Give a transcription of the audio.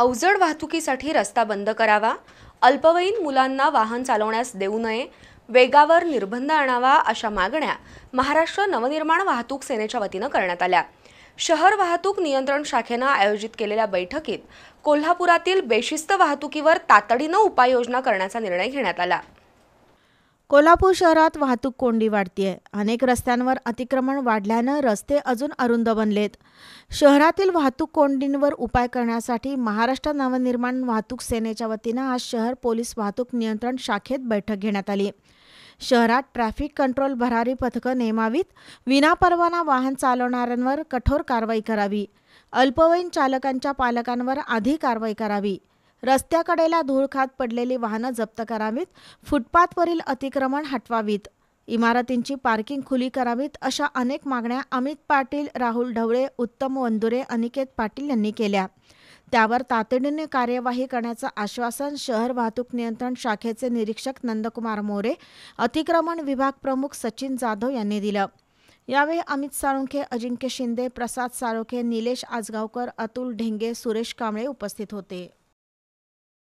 अवजड वाहतुकीसाठी रस्ता बंद करावा अल्पवयीन मुलांना वाहन चालवण्यास देऊ नये वेगावर निर्बंध आणावा अशा मागण्या महाराष्ट्र नवनिर्माण वाहतूक सेनेच्या वतीनं करण्यात आल्या शहर वाहतूक नियंत्रण शाखेनं आयोजित केलेल्या बैठकीत कोल्हापुरातील बेशिस्त वाहतुकीवर तातडीनं उपाययोजना करण्याचा निर्णय घेण्यात आला कोल्हापूर शहरात वाहतूक कोंडी वाढतीये अनेक रस्त्यांवर अतिक्रमण वाढल्यानं रस्ते अजून अरुंद बनलेत शहरातील वाहतूक कोंडींवर उपाय करण्यासाठी महाराष्ट्र नवनिर्माण वाहतूक सेनेच्या वतीनं आज शहर पोलीस वाहतूक नियंत्रण शाखेत बैठक घेण्यात आली शहरात ट्रॅफिक कंट्रोल भरारी पथकं नेमावीत विनापरवाना वाहन चालवणाऱ्यांवर कठोर कारवाई करावी अल्पवयीन चालकांच्या पालकांवर आधी कारवाई करावी रस्त्याकडेला धूळ खात पडलेली वाहनं जप्त करावीत फुटपाथवरील अतिक्रमण हटवावीत इमारतींची पार्किंग खुली करावीत अशा अनेक मागण्या अमित पाटील राहुल ढवळे उत्तम वंदुरे अनिकेत पाटील यांनी केल्या त्यावर तातडीने कार्यवाही करण्याचं आश्वासन शहर वाहतूक नियंत्रण शाखेचे निरीक्षक नंदकुमार मोरे अतिक्रमण विभाग प्रमुख सचिन जाधव यांनी दिलं यावेळी अमित साळुंखे अजिंक्य शिंदे प्रसाद साळुंखे निलेश आजगावकर अतुल ढेंगे सुरेश कांबळे उपस्थित होते